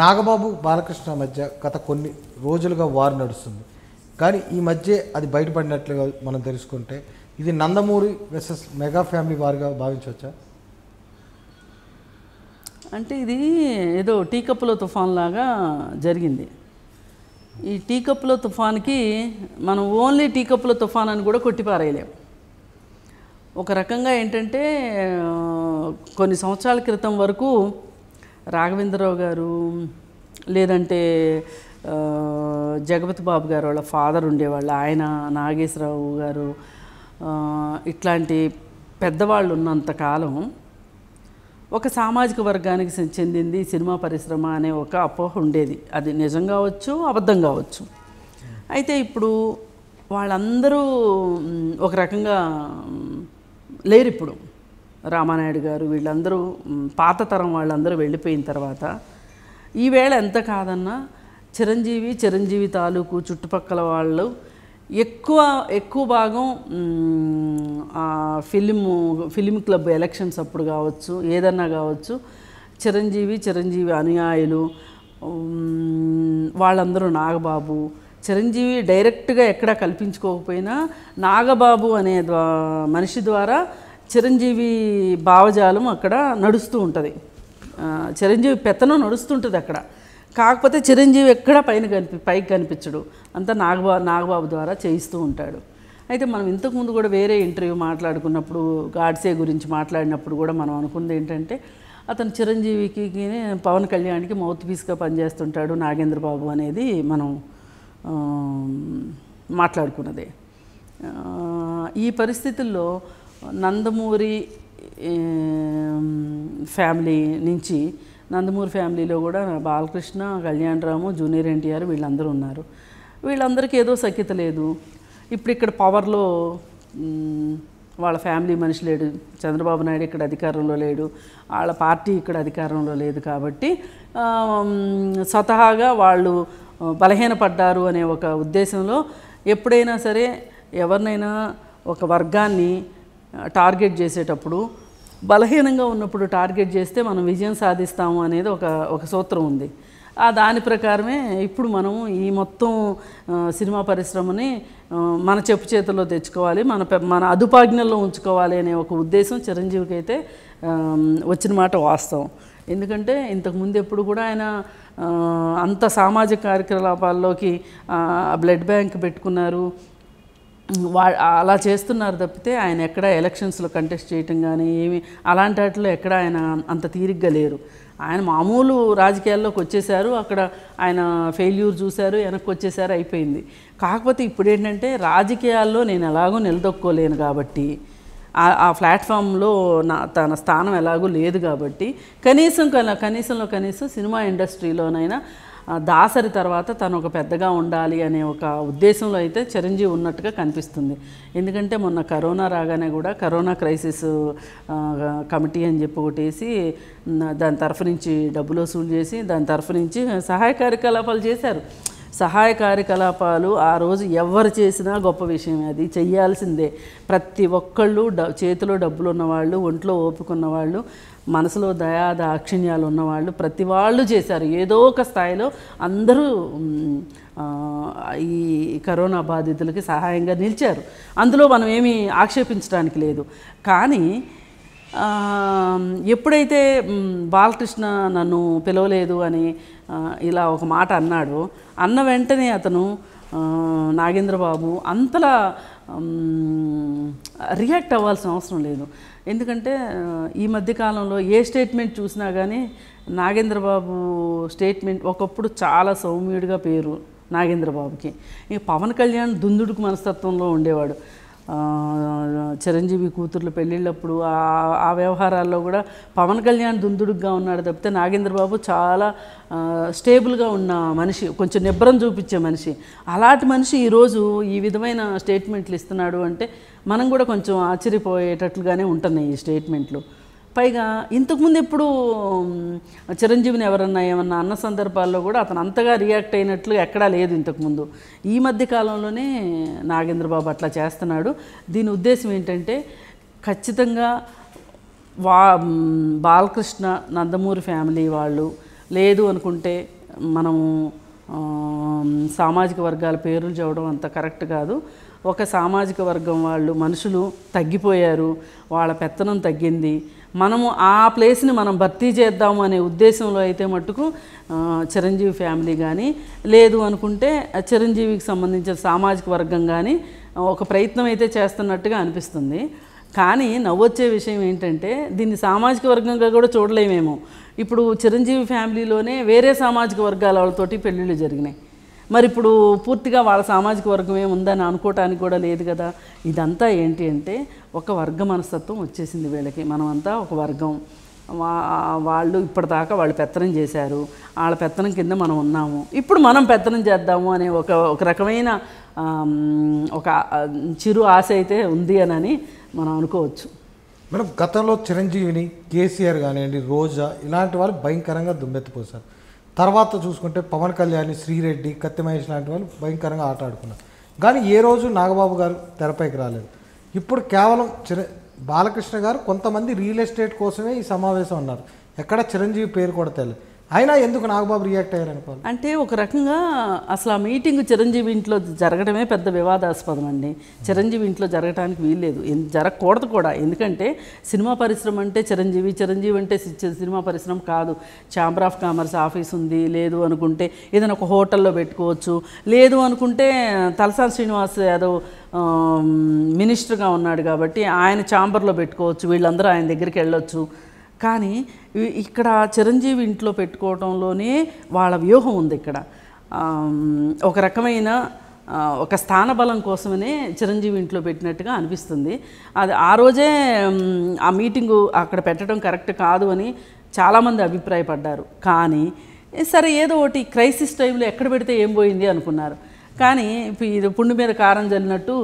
నాగబాబు బాలకృష్ణ మధ్య గత కొన్ని రోజులుగా వారు నడుస్తుంది కానీ ఈ మధ్య అది బయటపడినట్లుగా మనం తెలుసుకుంటే ఇది నందమూరి వెసెస్ మెగా ఫ్యామిలీ వారుగా భావించవచ్చా అంటే ఇది ఏదో టీకప్పుల తుఫాన్ లాగా జరిగింది ఈ టీకప్పుల తుఫాన్కి మనం ఓన్లీ టీకప్పుల తుఫాన్ అని కూడా కొట్టిపారేయలేం ఒక రకంగా ఏంటంటే కొన్ని సంవత్సరాల క్రితం వరకు రాఘవేంద్రరావు గారు లేదంటే జగపతి బాబు గారు వాళ్ళ ఫాదర్ ఉండేవాళ్ళు ఆయన నాగేశ్వరరావు గారు ఇట్లాంటి పెద్దవాళ్ళు ఉన్నంతకాలం ఒక సామాజిక వర్గానికి చెందింది సినిమా పరిశ్రమ అనే ఒక అపోహ ఉండేది అది నిజం కావచ్చు అబద్ధం కావచ్చు అయితే ఇప్పుడు వాళ్ళందరూ ఒక రకంగా లేరు ఇప్పుడు రామానాయుడు గారు వీళ్ళందరూ పాత తరం వాళ్ళందరూ వెళ్ళిపోయిన తర్వాత ఈవేళ ఎంత కాదన్నా చిరంజీవి చిరంజీవి తాలూకు చుట్టుపక్కల వాళ్ళు ఎక్కువ ఎక్కువ భాగం ఫిలిం ఫిలిం క్లబ్ ఎలక్షన్స్ అప్పుడు కావచ్చు ఏదన్నా కావచ్చు చిరంజీవి చిరంజీవి అనుయాయులు వాళ్ళందరూ నాగబాబు చిరంజీవి డైరెక్ట్గా ఎక్కడా కల్పించుకోకపోయినా నాగబాబు అనే మనిషి ద్వారా చిరంజీవి భావజాలం అక్కడ నడుస్తూ ఉంటుంది చిరంజీవి పెత్తనం నడుస్తుంటుంది అక్కడ కాకపోతే చిరంజీవి ఎక్కడ పైన కనిపి పైకి కనిపించడు అంతా నాగబా నాగబాబు ద్వారా చేయిస్తూ ఉంటాడు అయితే మనం ఇంతకుముందు కూడా వేరే ఇంటర్వ్యూ మాట్లాడుకున్నప్పుడు గాడ్సే గురించి మాట్లాడినప్పుడు కూడా మనం అనుకుంది ఏంటంటే అతను చిరంజీవికి పవన్ కళ్యాణ్కి మౌత్ పీస్గా పనిచేస్తుంటాడు నాగేంద్రబాబు అనేది మనం మాట్లాడుకున్నదే ఈ పరిస్థితుల్లో నందమూరి ఫ్యామిలీ నుంచి నందమూరి ఫ్యామిలీలో కూడా బాలకృష్ణ కళ్యాణరాము జూనియర్ ఎన్టీఆర్ వీళ్ళందరూ ఉన్నారు వీళ్ళందరికీ ఏదో సఖ్యత లేదు ఇప్పుడు ఇక్కడ పవర్లో వాళ్ళ ఫ్యామిలీ మనిషి లేడు చంద్రబాబు నాయుడు ఇక్కడ అధికారంలో లేడు వాళ్ళ పార్టీ ఇక్కడ అధికారంలో లేదు కాబట్టి స్వతహాగా వాళ్ళు బలహీనపడ్డారు అనే ఒక ఉద్దేశంలో ఎప్పుడైనా సరే ఎవరినైనా ఒక వర్గాన్ని టార్గెట్ చేసేటప్పుడు బలహీనంగా ఉన్నప్పుడు టార్గెట్ చేస్తే మనం విజయం సాధిస్తాము అనేది ఒక ఒక సూత్రం ఉంది ఆ దాని ప్రకారమే ఇప్పుడు మనం ఈ మొత్తం సినిమా పరిశ్రమని మన చెప్పు చేతుల్లో తెచ్చుకోవాలి మన మన అదుపాజ్ఞల్లో ఉంచుకోవాలి అనే ఒక ఉద్దేశం చిరంజీవికి అయితే వచ్చిన మాట వాస్తవం ఎందుకంటే ఇంతకుముందు ఎప్పుడు కూడా ఆయన అంత సామాజిక కార్యకలాపాల్లోకి బ్లడ్ బ్యాంక్ పెట్టుకున్నారు వా అలా చేస్తున్నారు తప్పితే ఆయన ఎక్కడ ఎలక్షన్స్లో కంటెస్ట్ చేయటం కానీ ఏమి అలాంటి వాటిలో ఎక్కడ ఆయన అంత తీరిగ్గా లేరు ఆయన మామూలు రాజకీయాల్లోకి వచ్చేసారు అక్కడ ఆయన ఫెయిల్యూర్ చూశారు వెనక్కి వచ్చేసారు అయిపోయింది కాకపోతే ఇప్పుడు ఏంటంటే రాజకీయాల్లో నేను ఎలాగో నిలదొక్కోలేను కాబట్టి ఆ ప్లాట్ఫామ్లో నా తన స్థానం ఎలాగో లేదు కాబట్టి కనీసం కనీసంలో కనీసం సినిమా ఇండస్ట్రీలోనైనా దాసరి తర్వాత తను ఒక పెద్దగా ఉండాలి అనే ఒక ఉద్దేశంలో అయితే చిరంజీవి ఉన్నట్టుగా కనిపిస్తుంది ఎందుకంటే మొన్న కరోనా రాగానే కూడా కరోనా క్రైసిస్ కమిటీ అని చెప్పి ఒకటేసి దాని తరఫు నుంచి డబ్బులు వసూలు చేసి దాని తరఫు నుంచి సహాయ కార్యకలాపాలు చేశారు సహాయ కార్యకలాపాలు ఆ రోజు ఎవరు చేసినా గొప్ప విషయం అది చెయ్యాల్సిందే ప్రతి ఒక్కళ్ళు డ చేతిలో డబ్బులు ఉన్నవాళ్ళు ఒంట్లో ఓపుకున్నవాళ్ళు వాళ్ళు మనసులో దయా దాక్షిణ్యాలు ఉన్నవాళ్ళు ప్రతి వాళ్ళు చేశారు ఏదో ఒక స్థాయిలో అందరూ ఈ కరోనా బాధితులకి సహాయంగా నిలిచారు అందులో మనం ఏమీ ఆక్షేపించడానికి లేదు కానీ ఎప్పుడైతే బాలకృష్ణ నన్ను పిలవలేదు అని ఇలా ఒక మాట అన్నాడు అన్న వెంటనే అతను నాగేంద్రబాబు అంతలా రియాక్ట్ అవ్వాల్సిన అవసరం లేదు ఎందుకంటే ఈ మధ్యకాలంలో ఏ స్టేట్మెంట్ చూసినా కానీ నాగేంద్రబాబు స్టేట్మెంట్ ఒకప్పుడు చాలా సౌమ్యుడిగా పేరు నాగేంద్రబాబుకి ఇక పవన్ కళ్యాణ్ దుందుడుకు మనస్తత్వంలో ఉండేవాడు చిరంజీవి కూతుర్ల పెళ్ళిళ్ళప్పుడు ఆ వ్యవహారాల్లో కూడా పవన్ కళ్యాణ్ దుందుడుగా ఉన్నాడు తప్పితే నాగేంద్రబాబు చాలా స్టేబుల్గా ఉన్న మనిషి కొంచెం నిబ్బరం చూపించే మనిషి అలాంటి మనిషి ఈరోజు ఈ విధమైన స్టేట్మెంట్లు ఇస్తున్నాడు అంటే మనం కూడా కొంచెం ఆశ్చర్యపోయేటట్లుగానే ఉంటున్నాయి ఈ స్టేట్మెంట్లు పైగా ఇంతకుముందు ఎప్పుడు చిరంజీవిని ఎవరన్నా ఏమన్నా అన్న సందర్భాల్లో కూడా అతను అంతగా రియాక్ట్ అయినట్లు ఎక్కడా లేదు ఇంతకుముందు ఈ మధ్య కాలంలోనే నాగేంద్రబాబు అట్లా చేస్తున్నాడు దీని ఉద్దేశం ఏంటంటే ఖచ్చితంగా వా బాలకృష్ణ నందమూరి ఫ్యామిలీ వాళ్ళు లేదు అనుకుంటే మనము సామాజిక వర్గాల పేర్లు చూడడం అంత కరెక్ట్ కాదు ఒక సామాజిక వర్గం వాళ్ళు మనుషులు తగ్గిపోయారు వాళ్ళ పెత్తనం తగ్గింది మనము ఆ ప్లేస్ని మనం భర్తీ చేద్దాము అనే ఉద్దేశంలో అయితే మట్టుకు చిరంజీవి ఫ్యామిలీ కానీ లేదు అనుకుంటే చిరంజీవికి సంబంధించిన సామాజిక వర్గం కానీ ఒక ప్రయత్నం అయితే చేస్తున్నట్టుగా అనిపిస్తుంది కానీ నవ్వొచ్చే విషయం ఏంటంటే దీన్ని సామాజిక వర్గంగా కూడా చూడలేమేమో ఇప్పుడు చిరంజీవి ఫ్యామిలీలోనే వేరే సామాజిక వర్గాల వాళ్ళతోటి పెళ్ళిళ్ళు జరిగినాయి మరి ఇప్పుడు పూర్తిగా వాళ్ళ సామాజిక వర్గమే ఉందని అనుకోవటానికి కూడా లేదు కదా ఇదంతా ఏంటి అంటే ఒక వర్గ మనస్తత్వం వచ్చేసింది వీళ్ళకి మనమంతా ఒక వర్గం వాళ్ళు ఇప్పటిదాకా వాళ్ళు పెత్తనం చేశారు వాళ్ళ పెత్తనం కింద మనం ఉన్నాము ఇప్పుడు మనం పెత్తనం చేద్దాము అనే ఒక ఒక రకమైన ఒక చిరు ఆశ అయితే ఉంది అని మనం అనుకోవచ్చు మేడం గతంలో చిరంజీవిని కేసీఆర్ కానివ్వండి రోజా ఇలాంటి వాళ్ళు భయంకరంగా దుమ్మెత్తిపోసారు తర్వాత చూసుకుంటే పవన్ కళ్యాణ్ శ్రీరెడ్డి కత్తి మహేష్ లాంటి వాళ్ళు భయంకరంగా ఆట ఆడుకున్నారు కానీ ఏ రోజు నాగబాబు గారు తెరపైకి రాలేదు ఇప్పుడు కేవలం చిర బాలకృష్ణ గారు కొంతమంది రియల్ ఎస్టేట్ కోసమే ఈ సమావేశం అన్నారు ఎక్కడ చిరంజీవి పేరు కూడా తెలియదు అయినా ఎందుకు నాగబాబు రియాక్ట్ అయ్యారు అనుకోవాలి అంటే ఒక రకంగా అసలు ఆ మీటింగ్ చిరంజీవి ఇంట్లో జరగడమే పెద్ద వివాదాస్పదం అండి చిరంజీవి ఇంట్లో జరగడానికి వీల్లేదు జరగకూడదు కూడా ఎందుకంటే సినిమా పరిశ్రమ అంటే చిరంజీవి చిరంజీవి అంటే సినిమా పరిశ్రమ కాదు ఛాంబర్ ఆఫ్ కామర్స్ ఆఫీస్ ఉంది లేదు అనుకుంటే ఏదైనా ఒక హోటల్లో పెట్టుకోవచ్చు లేదు అనుకుంటే తలసాని శ్రీనివాస్ యాదవ్ మినిస్టర్గా ఉన్నాడు కాబట్టి ఆయన ఛాంబర్లో పెట్టుకోవచ్చు వీళ్ళందరూ ఆయన దగ్గరికి వెళ్ళొచ్చు కానీ ఇక్కడ చిరంజీవి ఇంట్లో పెట్టుకోవడంలోనే వాళ్ళ వ్యూహం ఉంది ఇక్కడ ఒక రకమైన ఒక స్థానబలం కోసమనే చిరంజీవి ఇంట్లో పెట్టినట్టుగా అనిపిస్తుంది అది ఆ రోజే ఆ మీటింగు అక్కడ పెట్టడం కరెక్ట్ కాదు అని చాలామంది అభిప్రాయపడ్డారు కానీ సరే ఏదో ఒకటి క్రైసిస్ టైంలో ఎక్కడ పెడితే ఏం పోయింది అనుకున్నారు కానీ ఇది పుండు మీద కారం చల్లినట్టు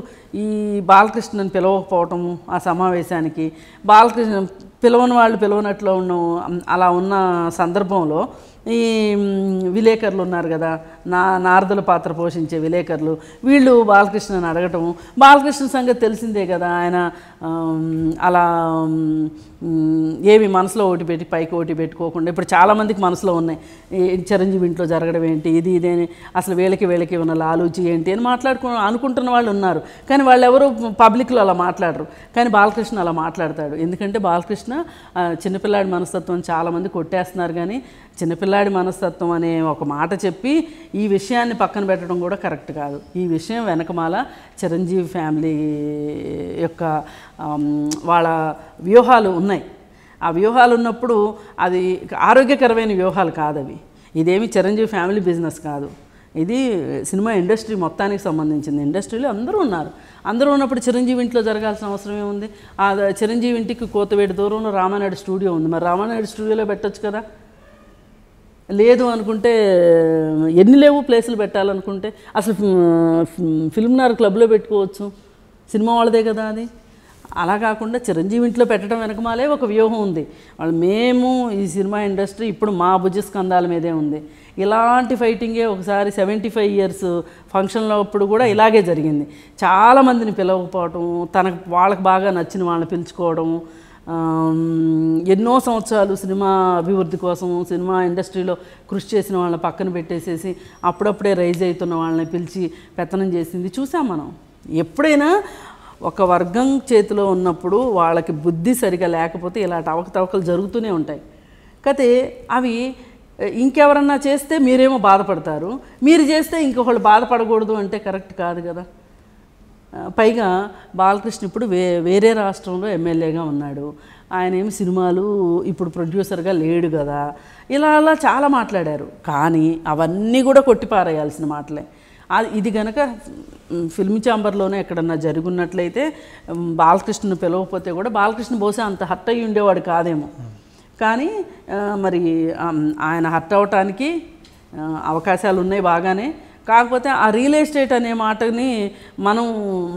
ఈ బాలకృష్ణను పిలవకపోవటము ఆ సమావేశానికి బాలకృష్ణ పిలవని వాళ్ళు పిలవనట్లో ఉన్న అలా ఉన్న సందర్భంలో ఈ విలేకరులు ఉన్నారు కదా నా నారదుల పాత్ర పోషించే విలేకరులు వీళ్ళు బాలకృష్ణని అడగటం బాలకృష్ణ సంగతి తెలిసిందే కదా ఆయన అలా ఏమి మనసులో ఓటు పెట్టి పైకి ఓటు పెట్టుకోకుండా ఇప్పుడు చాలామందికి మనసులో ఉన్నాయి చిరంజీవి ఇంట్లో జరగడం ఏంటి ఇది ఇదేని అసలు వీళ్ళకి వీళ్ళకి ఉన్న లాలూచి ఏంటి అని మాట్లాడుకు అనుకుంటున్న వాళ్ళు ఉన్నారు కానీ వాళ్ళు ఎవరు పబ్లిక్లో అలా మాట్లాడరు కానీ బాలకృష్ణ అలా మాట్లాడతాడు ఎందుకంటే బాలకృష్ణ చిన్నపిల్లాడి మనస్తత్వం చాలామంది కొట్టేస్తున్నారు కానీ చిన్నపిల్లాడి మనస్తత్వం అనే ఒక మాట చెప్పి ఈ విషయాన్ని పక్కన పెట్టడం కూడా కరెక్ట్ కాదు ఈ విషయం వెనకమాల చిరంజీవి ఫ్యామిలీ యొక్క వాళ్ళ వ్యూహాలు ఉన్నాయి ఆ వ్యూహాలు ఉన్నప్పుడు అది ఆరోగ్యకరమైన వ్యూహాలు కాదు అవి ఇదేమి చిరంజీవి ఫ్యామిలీ బిజినెస్ కాదు ఇది సినిమా ఇండస్ట్రీ మొత్తానికి సంబంధించింది ఇండస్ట్రీలో అందరూ ఉన్నారు అందరూ ఉన్నప్పుడు చిరంజీవి ఇంట్లో జరగాల్సిన అవసరం ఏముంది ఆ చిరంజీవి ఇంటికి కోతవేడి దూరంలో రామానాయుడు స్టూడియో ఉంది మరి రామానాయుడు స్టూడియోలో పెట్టచ్చు కదా లేదు అనుకుంటే ఎన్ని లేవు ప్లేసులు పెట్టాలనుకుంటే అసలు ఫిల్మ్నార్ క్లబ్లో పెట్టుకోవచ్చు సినిమా వాళ్ళదే కదా అది అలా కాకుండా చిరంజీవి ఇంట్లో పెట్టడం వెనకమాలే ఒక వ్యూహం ఉంది వాళ్ళు మేము ఈ సినిమా ఇండస్ట్రీ ఇప్పుడు మా స్కందాల మీదే ఉంది ఇలాంటి ఫైటింగే ఒకసారి సెవెంటీ ఫైవ్ ఇయర్స్ ఫంక్షన్లో అప్పుడు కూడా ఇలాగే జరిగింది చాలామందిని పిలవకపోవటం తనకు వాళ్ళకి బాగా నచ్చిన వాళ్ళని పిలుచుకోవడం ఎన్నో సంవత్సరాలు సినిమా అభివృద్ధి కోసం సినిమా ఇండస్ట్రీలో కృషి చేసిన వాళ్ళని పక్కన పెట్టేసేసి అప్పుడప్పుడే రైజ్ అవుతున్న వాళ్ళని పిలిచి పెత్తనం చేసింది చూసాం మనం ఎప్పుడైనా ఒక వర్గం చేతిలో ఉన్నప్పుడు వాళ్ళకి బుద్ధి సరిగా లేకపోతే ఇలాంటి అవకతవకలు జరుగుతూనే ఉంటాయి కాకపోతే అవి ఇంకెవరన్నా చేస్తే మీరేమో బాధపడతారు మీరు చేస్తే ఇంకొకళ్ళు బాధపడకూడదు అంటే కరెక్ట్ కాదు కదా పైగా బాలకృష్ణ ఇప్పుడు వే వేరే రాష్ట్రంలో ఎమ్మెల్యేగా ఉన్నాడు ఆయన ఏమి సినిమాలు ఇప్పుడు ప్రొడ్యూసర్గా లేడు కదా ఇలా అలా చాలా మాట్లాడారు కానీ అవన్నీ కూడా కొట్టిపారేయాల్సిన మాటలే అది ఇది కనుక ఫిల్మ్ ఛాంబర్లోనే ఎక్కడన్నా జరుగున్నట్లయితే బాలకృష్ణను పిలవకపోతే కూడా బాలకృష్ణ బహుశా అంత హర్ట్ అయ్యి ఉండేవాడు కాదేమో కానీ మరి ఆయన హర్ట్ అవటానికి అవకాశాలు ఉన్నాయి బాగానే కాకపోతే ఆ రియల్ ఎస్టేట్ అనే మాటని మనం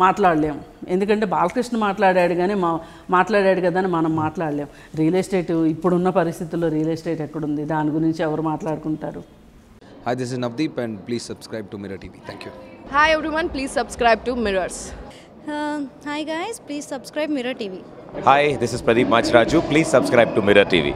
మాట్లాడలేము ఎందుకంటే బాలకృష్ణ మాట్లాడాడు కానీ మా మాట్లాడాడు కదా అని మనం మాట్లాడలేం రియల్ ఎస్టేట్ ఇప్పుడున్న పరిస్థితుల్లో రియల్ ఎస్టేట్ ఎక్కడుంది దాని గురించి ఎవరు మాట్లాడుకుంటారు hi this is Navdeep and please subscribe to Mirror TV thank you hi everyone please subscribe to Mirrors hi guys please subscribe Mirror TV hi this is Pradeep Machiraju please subscribe to Mirror TV